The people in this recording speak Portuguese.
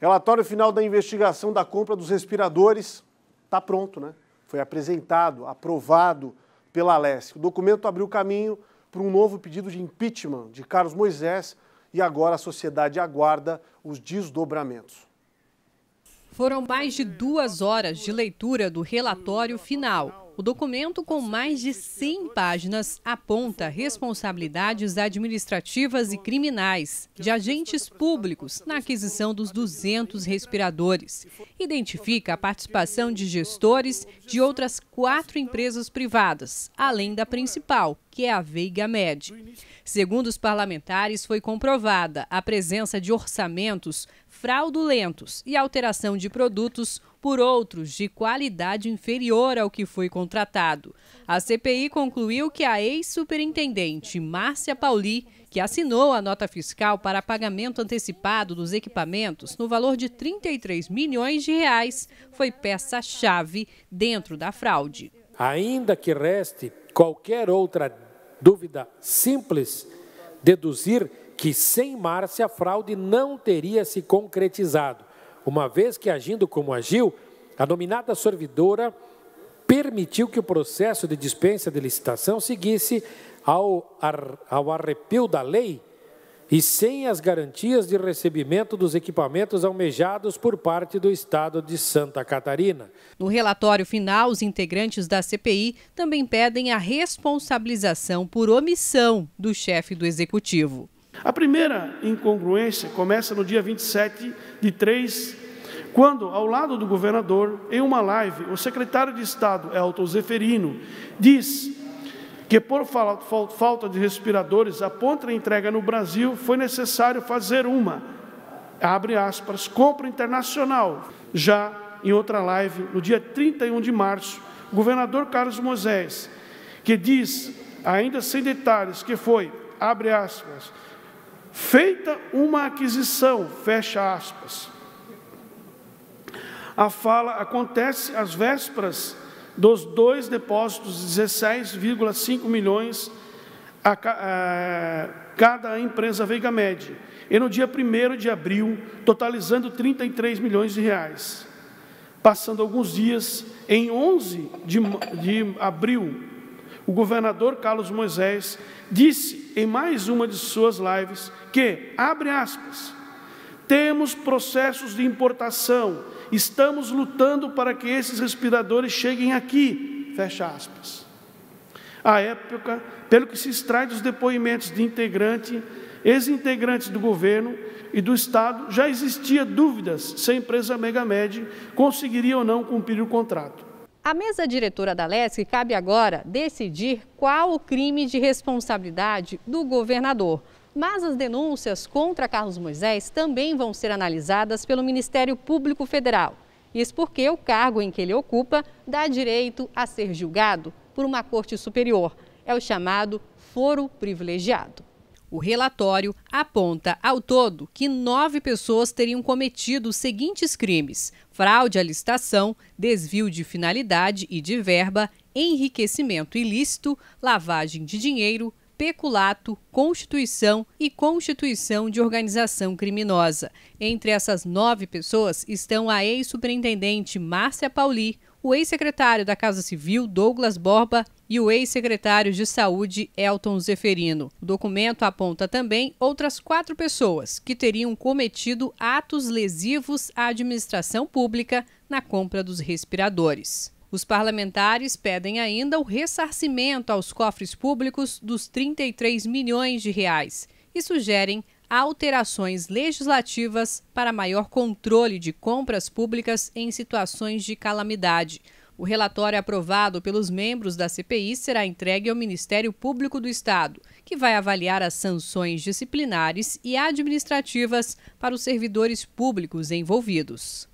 Relatório final da investigação da compra dos respiradores está pronto, né? Foi apresentado, aprovado pela Alesc. O documento abriu caminho para um novo pedido de impeachment de Carlos Moisés e agora a sociedade aguarda os desdobramentos. Foram mais de duas horas de leitura do relatório final. O documento, com mais de 100 páginas, aponta responsabilidades administrativas e criminais de agentes públicos na aquisição dos 200 respiradores. Identifica a participação de gestores de outras quatro empresas privadas, além da principal, que é a Veiga Med. Segundo os parlamentares, foi comprovada a presença de orçamentos fraudulentos e alteração de produtos por outros de qualidade inferior ao que foi contratado. A CPI concluiu que a ex-superintendente Márcia Pauli, que assinou a nota fiscal para pagamento antecipado dos equipamentos no valor de 33 milhões de reais, foi peça-chave dentro da fraude. Ainda que reste qualquer outra dúvida simples, deduzir que sem Márcia a fraude não teria se concretizado, uma vez que agindo como agiu, a nominada servidora permitiu que o processo de dispensa de licitação seguisse ao, ar, ao arrepio da lei e sem as garantias de recebimento dos equipamentos almejados por parte do Estado de Santa Catarina. No relatório final, os integrantes da CPI também pedem a responsabilização por omissão do chefe do executivo. A primeira incongruência começa no dia 27 de 3, quando, ao lado do governador, em uma live, o secretário de Estado, Elton Zeferino, diz que, por falta de respiradores, a contra-entrega no Brasil foi necessário fazer uma, abre aspas, compra internacional. Já em outra live, no dia 31 de março, o governador Carlos Moisés, que diz, ainda sem detalhes, que foi, abre aspas, Feita uma aquisição, fecha aspas. A fala acontece às vésperas dos dois depósitos, 16,5 milhões a, eh, cada empresa Veiga Med, e no dia 1 de abril, totalizando 33 milhões de reais. Passando alguns dias, em 11 de, de abril, o governador Carlos Moisés disse em mais uma de suas lives que, abre aspas, temos processos de importação, estamos lutando para que esses respiradores cheguem aqui, fecha aspas. À época, pelo que se extrai dos depoimentos de integrante, ex-integrantes do governo e do Estado, já existia dúvidas se a empresa Megamed conseguiria ou não cumprir o contrato. A mesa diretora da LESC cabe agora decidir qual o crime de responsabilidade do governador. Mas as denúncias contra Carlos Moisés também vão ser analisadas pelo Ministério Público Federal. Isso porque o cargo em que ele ocupa dá direito a ser julgado por uma corte superior. É o chamado foro privilegiado. O relatório aponta ao todo que nove pessoas teriam cometido os seguintes crimes: fraude à licitação, desvio de finalidade e de verba, enriquecimento ilícito, lavagem de dinheiro, peculato, constituição e constituição de organização criminosa. Entre essas nove pessoas estão a ex-superintendente Márcia Pauli, o ex-secretário da Casa Civil, Douglas Borba, e o ex-secretário de Saúde, Elton Zeferino. O documento aponta também outras quatro pessoas que teriam cometido atos lesivos à administração pública na compra dos respiradores. Os parlamentares pedem ainda o ressarcimento aos cofres públicos dos 33 milhões de reais e sugerem alterações legislativas para maior controle de compras públicas em situações de calamidade. O relatório aprovado pelos membros da CPI será entregue ao Ministério Público do Estado, que vai avaliar as sanções disciplinares e administrativas para os servidores públicos envolvidos.